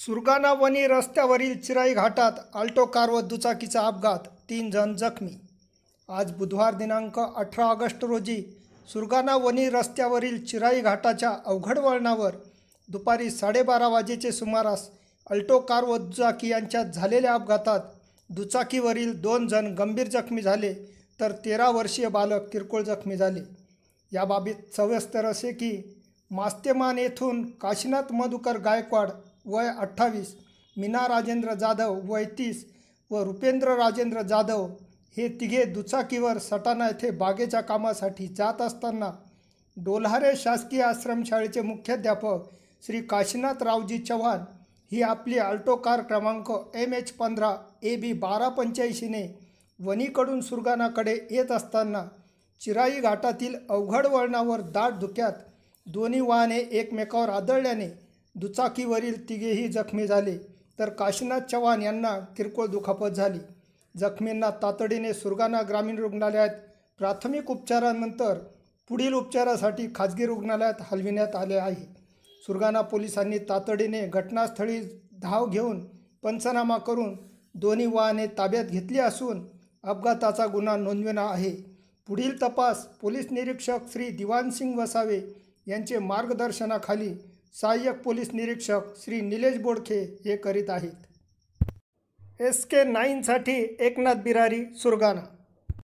सुरगाणा वणी रस्त्यावरील चिराई घाटात आल्टो कार व दुचाकीचा अपघात तीन जण जखमी आज बुधवार दिनांक अठरा ऑगस्ट रोजी सुरगाणा वनी रस्त्यावरील चिराई घाटाच्या अवघड वळणावर दुपारी साडेबारा वाजेचे सुमारास अल्टो कार व दुचाकी यांच्यात झालेल्या अपघातात दुचाकीवरील दोन जण गंभीर जखमी झाले तर तेरा वर्षीय बालक किरकोळ जखमी झाले याबाबत सविस्तर असे की मास्तेमान येथून काशीनाथ मधुकर गायकवाड वय अठ्ठावीस मीना राजेंद्र जाधव वय तीस व रुपेंद्र राजेंद्र जाधव हे तिघे दुचाकीवर सटाणा येथे बागेच्या कामासाठी जात असताना डोल्हारे शासकीय आश्रमशाळेचे मुख्याध्यापक श्री काशीनाथ रावजी चव्हाण ही आपली अल्टो कार क्रमांक एम एच पंधरा ए बी बारा पंच्याऐंशीने वनीकडून सुरगाणाकडे येत असताना चिराई घाटातील अवघड वळणावर दाट धुक्यात दोन्ही वाहने एकमेकावर आदळल्याने दुचाकीवरील तिघेही जखमी झाले तर काशीनाथ चव्हाण यांना किरकोळ दुखापत झाली जखमींना तातडीने सुरगाणा ग्रामीण रुग्णालयात प्राथमिक उपचारानंतर पुढील उपचारासाठी खाजगी रुग्णालयात हलविण्यात आले आहे सुरगाणा पोलिसांनी तातडीने घटनास्थळी धाव घेऊन पंचनामा करून दोन्ही वाहने ताब्यात घेतली असून अपघाताचा गुन्हा नोंदविला आहे पुढील तपास पोलीस निरीक्षक श्री दिवानसिंग वसावे यांचे मार्गदर्शनाखाली सहाय्यक पोलीस निरीक्षक श्री निलेश बोडखे हे करीत आहेत एस के नाईनसाठी एकनाथ बिरारी सुरगाणा